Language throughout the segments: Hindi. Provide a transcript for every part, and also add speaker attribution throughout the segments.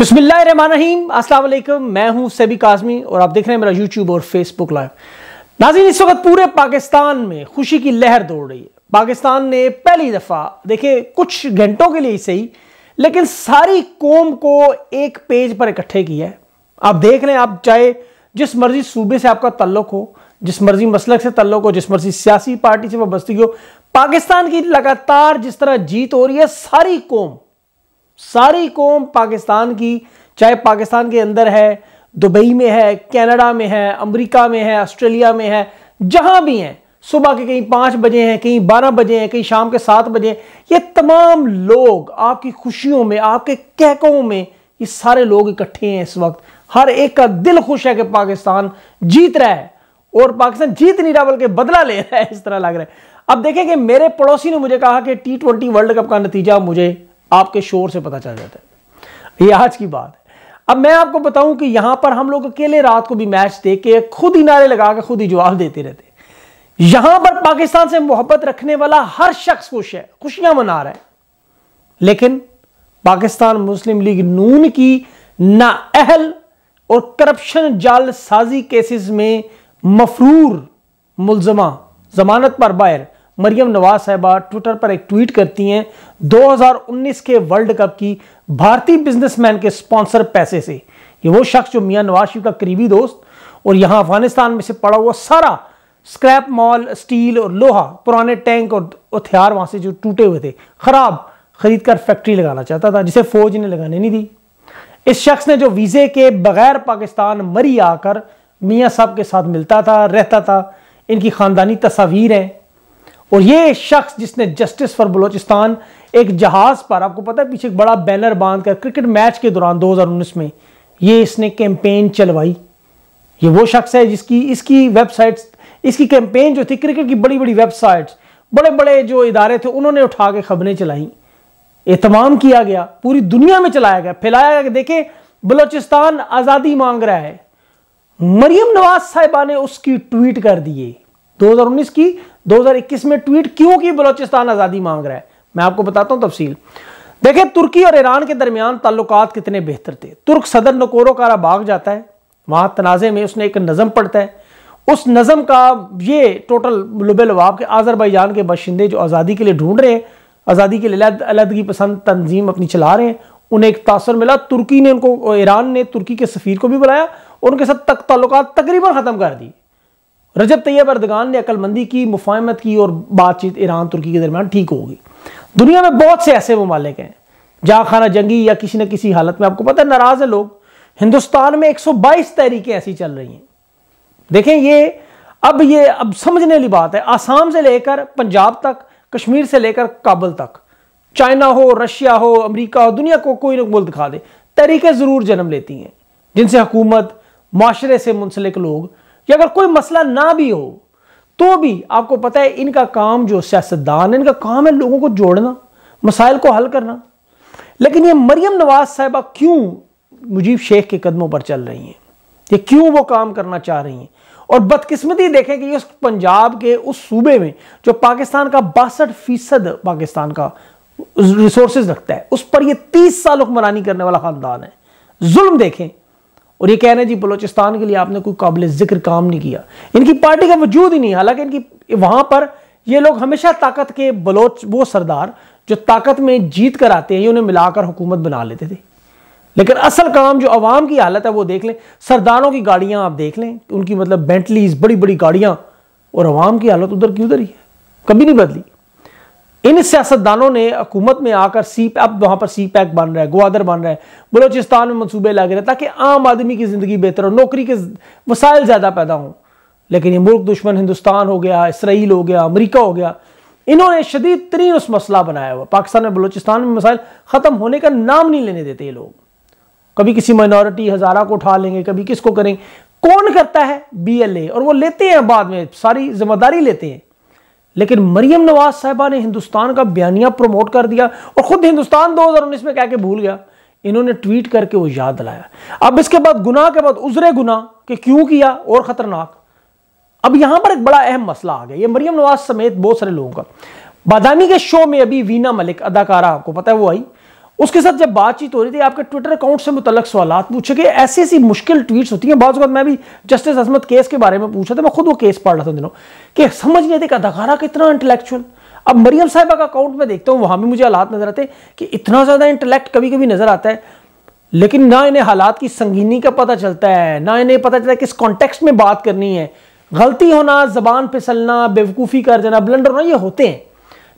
Speaker 1: बसमीम असलम मैं हूं सेबी काजमी और आप देख रहे हैं मेरा यूट्यूब और फेसबुक लाइव नाजीन इस वक्त पूरे पाकिस्तान में खुशी की लहर दौड़ रही है पाकिस्तान ने पहली दफ़ा देखे कुछ घंटों के लिए ही सही लेकिन सारी कौम को एक पेज पर इकट्ठे किया है आप देख रहे हैं आप चाहे जिस मर्जी सूबे से आपका तल्लक हो जिस मर्जी मसलक से तल्लक हो जिस मर्जी सियासी पार्टी से वह बस्ती हो पाकिस्तान की लगातार जिस तरह जीत हो रही है सारी कौम सारी कौम पाकिस्तान की चाहे पाकिस्तान के अंदर है दुबई में है कनाडा में है अमेरिका में है ऑस्ट्रेलिया में है जहां भी हैं सुबह के कहीं पाँच बजे हैं कहीं बारह बजे हैं कहीं शाम के सात बजे ये तमाम लोग आपकी खुशियों में आपके कहकों में ये सारे लोग इकट्ठे हैं इस वक्त हर एक का दिल खुश है कि पाकिस्तान जीत रहा है और पाकिस्तान जीत नहीं रहा बल्कि बदला ले रहा है इस तरह लग रहा है अब देखें कि मेरे पड़ोसी ने मुझे कहा कि टी ट्वेंटी वर्ल्ड कप का नतीजा मुझे आपके शोर से पता चल जाता है ये आज की बात है अब मैं आपको बताऊं कि यहां पर हम लोग अकेले रात को भी मैच देख के खुद ही नारे लगा के खुद ही जवाब देते रहते यहां पर पाकिस्तान से मोहब्बत रखने वाला हर शख्स खुश है खुशियां मना रहा है लेकिन पाकिस्तान मुस्लिम लीग नून की नाअहल और करप्शन जाल साजी केसेस में मफरूर मुलजमा जमानत पर बाहर मरियम नवाज साहबा ट्विटर पर एक ट्वीट करती हैं 2019 के वर्ल्ड कप की भारतीय बिजनेसमैन के स्पॉन्सर पैसे से ये वो शख्स जो मियाँ नवाज शरीफ का करीबी दोस्त और यहाँ अफगानिस्तान में से पड़ा हुआ सारा स्क्रैप मॉल स्टील और लोहा पुराने टैंक और हथियार वहाँ से जो टूटे हुए थे ख़राब खरीद कर फैक्ट्री लगाना चाहता था जिसे फौज ने लगाने नहीं दी इस शख्स ने जो वीज़े के बगैर पाकिस्तान मरी आकर मियाँ साहब के साथ मिलता था रहता था इनकी ख़ानदानी तस्वीर हैं और ये शख्स जिसने जस्टिस फॉर बलोचिस्तान एक जहाज पर आपको पता है पीछे एक बड़ा बैनर बांधकर क्रिकेट मैच के दौरान 2019 में ये इसने कैंपेन चलवाई ये वो शख्स है जिसकी इसकी वेबसाइट्स इसकी कैंपेन जो थी क्रिकेट की बड़ी बड़ी वेबसाइट्स बड़े बड़े जो इदारे थे उन्होंने उठा के खबरें चलाई एहतमाम किया गया पूरी दुनिया में चलाया गया फैलाया गया देखे देखें बलोचिस्तान आज़ादी मांग रहा है मरियम नवाज साहिबा ने उसकी ट्वीट कर दिए 2019 की 2021 में ट्वीट क्यों की बलोचिस्तान आज़ादी मांग रहा है मैं आपको बताता हूं तफसील देखिए तुर्की और ईरान के दरमियान ताल्लुकात कितने बेहतर थे तुर्क सदर नकोरो कारा भाग जाता है वहां तनाज़े में उसने एक नज़म पढ़ता है उस नज़म का ये टोटल लुबे लवाब के आज़रबाईजान के बाशिंदे जो आज़ादी के लिए ढूंढ रहे हैं आज़ादी के लिए अलहदगी पसंद तंजीम अपनी चला रहे हैं उन्हें एक तासर मिला तुर्की ने उनको ईरान ने तुर्की के सफ़ीर को भी बुलाया और उनके साथ तक ताल्लुक तकरीबन ख़त्म कर दी रजब तैयब अर्दगान ने अकलमंदी की मुफाहमत की और बातचीत ईरान तुर्की के दरमियान ठीक होगी दुनिया में बहुत से ऐसे ममालिक हैं जहाँ खाना जंगी या किसी न किसी हालत में आपको पता है नाराज़ है लोग हिंदुस्तान में 122 तहरीकें ऐसी चल रही हैं देखें ये अब ये अब समझने वाली बात है आसाम से लेकर पंजाब तक कश्मीर से लेकर काबल तक चाइना हो रशिया हो अमरीका हो दुनिया को कोई ना बोल दिखा दे तहरीकें ज़रूर जन्म लेती हैं जिनसे हुकूमत माशरे से मुंसलिक लोग कि अगर कोई मसला ना भी हो तो भी आपको पता है इनका काम जो सियासतदान है इनका काम है लोगों को जोड़ना मसाइल को हल करना लेकिन ये मरियम नवाज साहिबा क्यों मुजीब शेख के कदमों पर चल रही हैं ये क्यों वो काम करना चाह रही हैं और बदकिस्मती देखें कि ये पंजाब के उस सूबे में जो पाकिस्तान का बासठ फीसद पाकिस्तान का रिसोर्सेज रखता है उस पर ये तीस साल हुक्मरानी करने वाला खानदान है जुल्म देखें और ये कह रहे हैं जी बलोचिस्तान के लिए आपने कोई काबिल जिक्र काम नहीं किया इनकी पार्टी का वजूद ही नहीं हालांकि इनकी वहां पर ये लोग हमेशा ताकत के बलोच वो सरदार जो ताकत में जीत कर आते हैं ये उन्हें मिलाकर हुकूमत बना लेते थे लेकिन असल काम जो आवाम की हालत है वो देख लें सरदारों की गाड़ियां आप देख लें उनकी मतलब बेंटलीज बड़ी बड़ी गाड़ियां और आवाम की हालत उधर की उधर ही है कभी नहीं बदली इन सियासतदानों ने हुकूमत में आकर सी अब वहाँ पर सी पैक बन रहा है ग्वादर बन रहा है बलोचिस्तान में मनसूबे लग रहे हैं ताकि आम आदमी की ज़िंदगी बेहतर हो नौकरी के वसाइल ज़्यादा पैदा हों लेकिन ये मुल्क दुश्मन हिंदुस्तान हो गया इसराइल हो गया अमरीका हो गया इन्होंने शदीद तरीन उस मसला बनाया हुआ पाकिस्तान में बलोचिस्तान में मसाइल ख़त्म होने का नाम नहीं लेने देते ये लोग कभी किसी माइनॉरिटी हज़ारा को उठा लेंगे कभी किसको करेंगे कौन करता है ए और वो लेते हैं बाद में सारी जिम्मेदारी लेते हैं लेकिन मरियम नवाज साहिबा ने हिंदुस्तान का बयानिया प्रमोट कर दिया और खुद हिंदुस्तान 2019 में कह के भूल गया इन्होंने ट्वीट करके वो याद दिलाया अब इसके बाद गुनाह के बाद उजरे गुना कि क्यों किया और ख़तरनाक अब यहां पर एक बड़ा अहम मसला आ गया ये मरियम नवाज समेत बहुत सारे लोगों का बादामी के शो में अभी वीना मलिक अदाकारा आपको पता है वो आई उसके साथ जब बातचीत हो रही थी आपके ट्विटर अकाउंट से मुतलक सवाल पूछे गए ऐसी ऐसी मुश्किल ट्वीट्स होती हैं बहुत मैं भी जस्टिस अजमत केस के बारे में पूछा था मैं खुद वो केस पढ़ रहा था दिनों कि समझ नहीं आती अदाकारा कितना इंटेलेक्चुअल अब मरियम साहिबा का अकाउंट में देखता हूँ वहाँ भी मुझे हालात नज़र आते कि इतना ज़्यादा इंटेलेक्ट कभी कभी नज़र आता है लेकिन ना इन्हें हालात की संगीनी का पता चलता है ना इन्हें पता चलता है किस कॉन्टेक्स्ट में बात करनी है गलती होना जबान फिसलना बेवकूफ़ी कर देना ब्लंडर होना ये होते हैं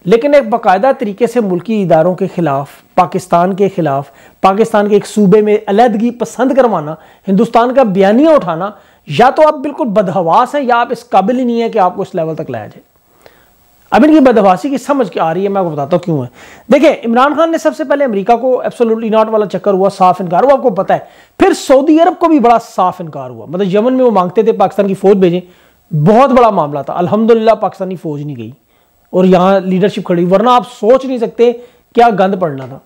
Speaker 1: लेकिन एक बाकायदा तरीके से मुल्की इदारों के ख़िलाफ़ पाकिस्तान के ख़िलाफ़ पाकिस्तान के एक सूबे में अलहदगी पसंद करवाना हिंदुस्तान का बयानिया उठाना या तो आप बिल्कुल बदहवास हैं या आप इस काबिल ही नहीं है कि आपको इस लेवल तक लाया जाए अब इनकी बदहवासी की समझ के आ रही है मैं आपको बताता हूँ क्यों है देखिए इमरान खान ने सबसे पहले अमरीका को एब्सोल्युटली नॉट वाला चक्कर हुआ साफ इनकार हुआ आपको पता है फिर सऊदी अरब को भी बड़ा साफ इनकार हुआ मतलब यमन में वो मांगते थे पाकिस्तान की फौज भेजें बहुत बड़ा मामला था अलहमदुल्ला पाकिस्तानी फौज नहीं गई और यहां लीडरशिप खड़ी वरना आप सोच नहीं सकते क्या गंद पड़ना था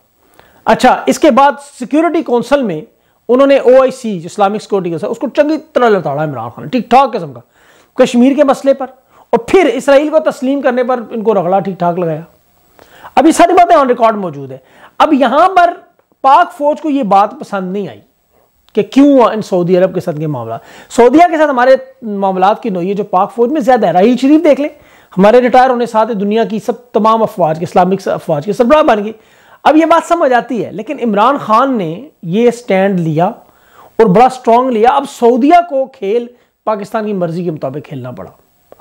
Speaker 1: अच्छा इसके बाद सिक्योरिटी काउंसिल में उन्होंने O I C Islamic security council उसको चंगी तरह लताड़ा इमरान खान ठीक ठाक किस्म का कश्मीर के मसले पर और फिर इसराइल को तस्लीम करने पर इनको रगड़ा ठीक ठाक लगाया अभी सारी बातें ऑन रिकॉर्ड मौजूद है अब यहां पर पाक फौज को यह बात पसंद नहीं आई कि क्यों इन सऊदी अरब के साथ के मामला सऊदीया के साथ हमारे मामला की नोयत जो पाक फौज में ज़्यादा है राही शरीफ देख लें हमारे रिटायर होने साथ ही दुनिया की सब तमाम अफवाज के इस्लामिक अफवाज के सरबराह बन गए अब ये बात समझ आती है लेकिन इमरान खान ने ये स्टैंड लिया और बड़ा स्ट्रांग लिया अब सऊदिया को खेल पाकिस्तान की मर्जी के मुताबिक खेलना पड़ा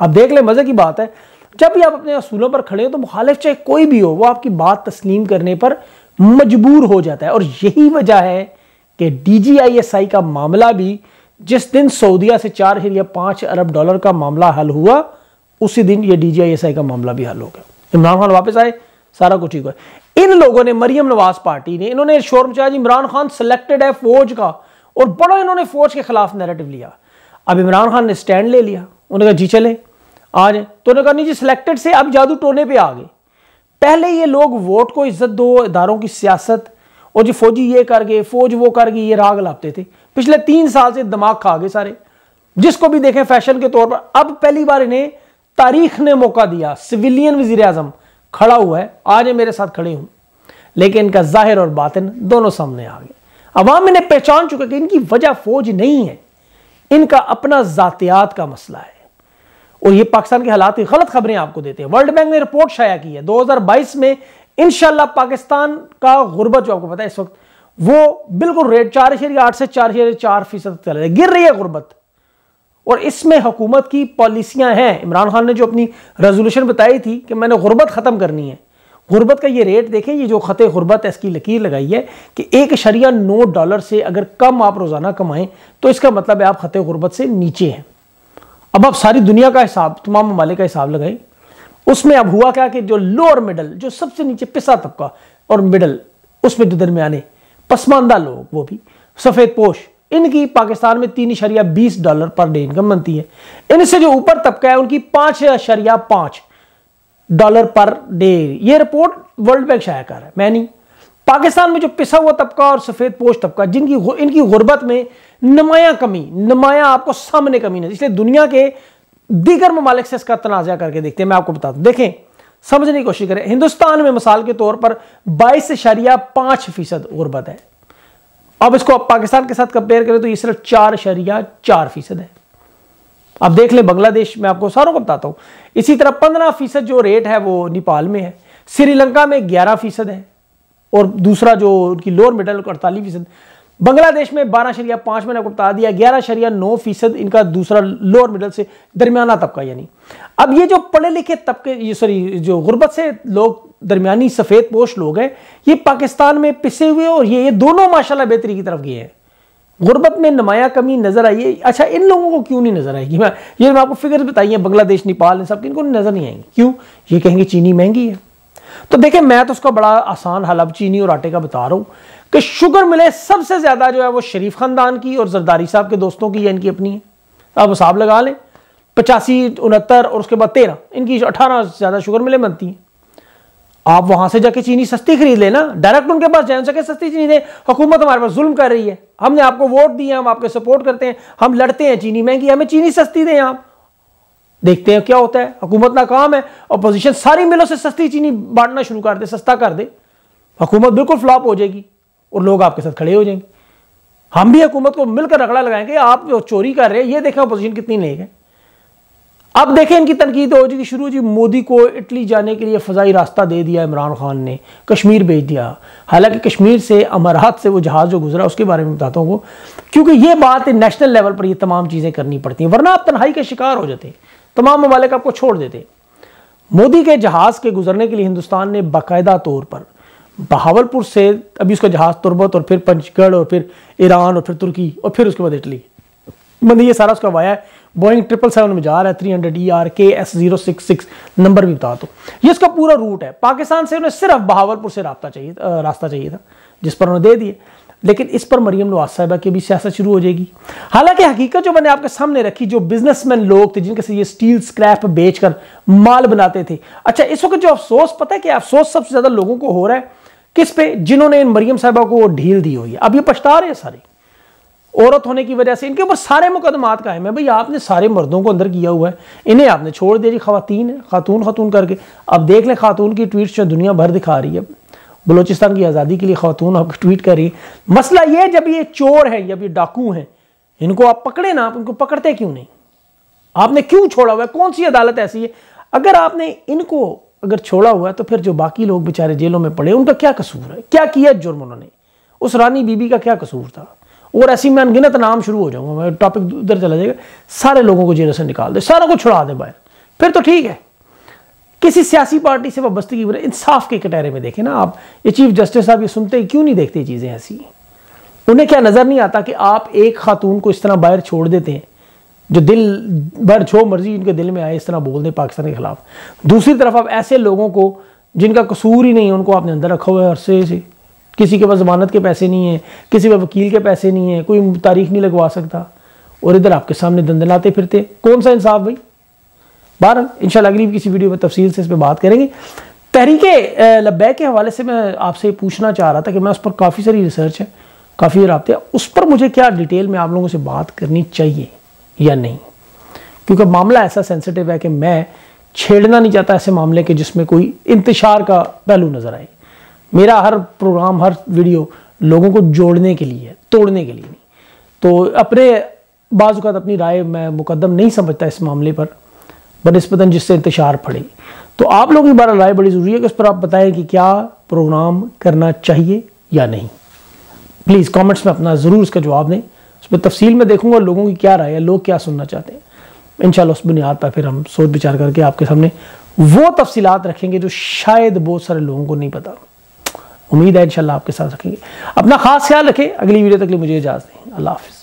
Speaker 1: आप देख ले मज़े की बात है जब भी आप अपने असूलों पर खड़े हो तो मुखालिफ चाहे कोई भी हो वो आपकी बात तस्लीम करने पर मजबूर हो जाता है और यही वजह है कि D G I S I का मामला भी जिस दिन सऊदिया से चार या पांच अरब डॉलर का मामला हल हुआ उसी दिन ये डीजीआईएसआई का मामला भी हल हो गया इमरान खान वापस आए सारा कुछ ठीक हुआ इन लोगों ने मरियम नवाज पार्टी ने इन्होंने शोर मचाया इमरान खान सिलेक्टेड है फौज का और बड़ा इन्होंने फौज के खिलाफ नैरेटिव लिया अब इमरान खान ने स्टैंड ले लिया उन्होंने कहा जी चले आ जाए तो उन्होंने कहा नहीं जी सिलेक्टेड से अब जादू टोने पर आ गए पहले ये लोग वोट को इज्जत दो इदारों की सियासत और जी फौजी ये कर गए फौज वो कर गई ये राग लापते थे पिछले तीन साल से दिमाग खा गए सारे जिसको भी देखें फैशन के तौर पर अब पहली बार इन्हें तारीख ने मौका दिया सिविलियन वजीर अजम खड़ा हुआ है आज मेरे साथ खड़े हूं लेकिन इनका जाहिर और बातिन दोनों सामने आ गए अवाम इन्हें पहचान चुका कि इनकी वजह फौज नहीं है इनका अपना जातियात का मसला है और ये पाकिस्तान के हालात की गलत खबरें आपको देते हैं वर्ल्ड बैंक ने रिपोर्ट शाया की है 2022 में इनशाला पाकिस्तान का गुर्बत जो आपको पता है इस वक्त वो बिल्कुल रेट चार आठ से चार चार फीसद गिर रही है गुर्बत और इसमें हुकूमत की पॉलिसियाँ हैं इमरान खान ने जो अपनी रेजोल्यूशन बताई थी कि मैंने गुर्बत ख़त्म करनी है गुर्बत का ये रेट देखें ये जो ख़त गुर्बत इसकी लकीर लगाई है कि एक शरिया नौ डॉलर से अगर कम आप रोज़ाना कमाएँ तो इसका मतलब है आप ख़त गुर्बत से नीचे हैं अब आप सारी दुनिया का हिसाब तमाम ममालिक का हिसाब लगाएं उसमें अब हुआ क्या कि जो लोअर मिडल जो सबसे नीचे पिसा तबका और मिडल उसमें जो दरमियाने पसमानदा लोग वो भी सफ़ेद पोश इनकी पाकिस्तान में तीन शरिया बीस डॉलर पर डे इनकम बनती है इनसे जो ऊपर तबका है उनकी पांच अशरिया पांच डॉलर पर डे ये रिपोर्ट वर्ल्ड बैंक शाया कर है मैं नहीं पाकिस्तान में जो पिसा हुआ तबका और सफ़ेद पोष तबका जिनकी इनकी गुर्बत में नमाया कमी नमाया आपको सामने कमी नहीं इसलिए दुनिया के दीगर ममालिक से इसका तनाज़ा करके देखते हैं मैं आपको बता दू देखें समझने की कोशिश करें हिंदुस्तान में मिसाल के तौर पर बाईस शरिया पांच फीसद गुर्बत है अब इसको आप पाकिस्तान के साथ कंपेयर करें तो ये सिर्फ चार शरिया चार फीसद है आप देख लें बांग्लादेश में आपको सारों को बताता हूं इसी तरह पंद्रह फीसद जो रेट है वो नेपाल में है श्रीलंका में ग्यारह फीसद है और दूसरा जो उनकी लोअर मिडल अड़तालीस फीसद बांग्लादेश में बारह शरिया पांच मैंने आपको बता दिया ग्यारह शरिया नौ फीसद इनका दूसरा लोअर मिडल से दरमियाना तबका यानी अब ये जो पढ़े लिखे तबके सॉरी जो गुर्बत से लोग दरमियानी सफ़ेद पोश लोग हैं ये पाकिस्तान में पिसे हुए और ये ये दोनों माशाल्लाह बेहतरी की तरफ गए हैं गुर्बत में नमाया कमी नज़र आई है अच्छा इन लोगों को क्यों नहीं नज़र आएगी मैं ये मैं आपको फिगर बताइए बांग्लादेश नेपाल इन सब की इनको नज़र नहीं आएंगी क्यों ये कहेंगे चीनी महंगी है तो देखें मैं तो उसका बड़ा आसान हल अब चीनी और आटे का बता रहा हूँ कि शुगर मिले सबसे ज़्यादा जो है वो शरीफ ख़ानदान की और जरदारी साहब के दोस्तों की या इनकी अपनी है आप हिसाब लगा लें पचासी उनहत्तर और उसके बाद तेरह इनकी अठारह ज़्यादा शुगर मिले बनती हैं आप वहां से जाके चीनी सस्ती खरीद लेना डायरेक्ट उनके पास जाए उनसे सस्ती चीनी दे हुकूमत हमारे पास जुल्म कर रही है हमने आपको वोट दिया हम आपके सपोर्ट करते हैं हम लड़ते हैं चीनी महंगी हमें चीनी सस्ती दें आप देखते हैं क्या होता है हुकूमत नाकाम है अपोजिशन सारी मिलों से सस्ती चीनी बांटना शुरू कर दे सस्ता कर दे हुकूमत बिल्कुल फ्लॉप हो जाएगी और लोग आपके साथ खड़े हो जाएंगे हम भी हुकूमत को मिलकर रगड़ा लगाएंगे आप जो चोरी कर रहे हैं ये देखें अपोजिशन कितनी नेक है अब देखें इनकी तनकीद हो जी शुरू जी मोदी को इटली जाने के लिए फ़जाई रास्ता दे दिया इमरान खान ने कश्मीर भेज दिया हालांकि कश्मीर से अमरहत से वो जहाज़ जो गुजरा उसके बारे में बताता हूँ क्योंकि ये बात नेशनल लेवल पर ये तमाम चीज़ें करनी पड़ती हैं वरना आप तनहाई के शिकार हो जाते तमाम ममालिक आपको छोड़ देते मोदी के जहाज़ के गुजरने के लिए हिंदुस्तान ने बाकायदा तौर पर बहावलपुर से अभी उसका जहाज़ तुरबत और फिर पंचगढ़ और फिर ईरान और फिर तुर्की और फिर उसके बाद इटली मतलब ये सारा उसका वाया है बोइंग ट्रिपल सेवन में जा रहा है three hundred E R K S zero six six number भी बता दो ये इसका पूरा रूट है पाकिस्तान से उन्हें सिर्फ बहावलपुर से रास्ता चाहिए रास्ता चाहिए था जिस पर उन्हें दे दिए लेकिन इस पर मरियम नवाज साहिबा की भी सियासत शुरू हो जाएगी हालांकि हकीकत जो मैंने आपके सामने रखी जो बिजनेसमैन लोग थे जिनके से ये स्टील स्क्रैप बेचकर माल बनाते थे अच्छा इस वक्त जो अफसोस पता है कि अफसोस सबसे ज़्यादा लोगों को हो रहा है किस पे जिन्होंने इन मरियम साहबा को ढील दी हुई है अब ये पछता रहे हैं सारे औरत होने की वजह से इनके ऊपर सारे मुकदमात कायम है भाई आपने सारे मर्दों को अंदर किया हुआ है इन्हें आपने छोड़ दिया जी खातन है खातून खातून करके अब देख लें खातून की ट्वीट जो दुनिया भर दिखा रही है बलोचिस्तान की आज़ादी के लिए खातून आप ट्वीट कर रही है मसला ये जब ये चोर है जब ये डाकू हैं इनको आप पकड़े ना आप इनको पकड़ते क्यों नहीं आपने क्यों छोड़ा हुआ है कौन सी अदालत ऐसी है अगर आपने इनको अगर छोड़ा हुआ है तो फिर जो बाकी लोग बेचारे जेलों में पड़े उनका क्या कसूर है क्या किया जुर्म उन्होंने उस रानी बीबी का क्या कसूर था और ऐसी मैं अनगिनत नाम शुरू हो जाऊंगा मैं टॉपिक उधर चला जाएगा सारे लोगों को जेल से निकाल दे सारों को छुड़ा दे बाहर फिर तो ठीक है किसी सियासी पार्टी से वाबस्ती की इंसाफ के कटहरे में देखें ना आप ये चीफ जस्टिस साहब ये सुनते हैं क्यों नहीं देखते चीज़ें ऐसी उन्हें क्या नज़र नहीं आता कि आप एक खातून को इस तरह बाहर छोड़ देते हैं जो दिल भर जो मर्जी उनके दिल में आए इस तरह बोल दें पाकिस्तान के खिलाफ दूसरी तरफ आप ऐसे लोगों को जिनका कसूर ही नहीं है उनको आपने अंदर रखा हुआ है अरसे से किसी के पास जमानत के पैसे नहीं है किसी के वकील के पैसे नहीं है कोई तारीख नहीं लगवा सकता और इधर आपके सामने दंदे लाते फिरते कौन सा इंसाफ भाई बहर इन अगली किसी वीडियो में तफसील से इस पर बात करेंगे तहरीक लबैक के हवाले से मैं आपसे पूछना चाह रहा था कि मैं उस पर काफ़ी सारी रिसर्च है काफ़ी रबते उस पर मुझे क्या डिटेल में आप लोगों से बात करनी चाहिए या नहीं क्योंकि मामला ऐसा सेंसिटिव है कि मैं छेड़ना नहीं चाहता ऐसे मामले के जिसमें कोई इंतशार का पहलू नज़र आए मेरा हर प्रोग्राम हर वीडियो लोगों को जोड़ने के लिए है तोड़ने के लिए नहीं तो अपने बाज़ात अपनी राय मैं मुकदम नहीं समझता इस मामले पर बनस्पतन जिससे इंतजार पड़े तो आप लोगों की बारह राय बड़ी ज़रूरी है कि उस पर आप बताएं कि क्या प्रोग्राम करना चाहिए या नहीं प्लीज़ कमेंट्स में अपना ज़रूर उसका जवाब दें उस पर तफसील में देखूंगा लोगों की क्या राय है लोग क्या सुनना चाहते हैं इन उस बुनियाद पर फिर हम सोच विचार करके आपके सामने वो तफसीत रखेंगे जो शायद बहुत सारे लोगों को नहीं पता उम्मीद है इंशाल्लाह आपके साथ रखेंगे अपना खास ख्याल रखें अगली वीडियो तक लिए मुझे इजाज़ दें अल्लाह हाफिज़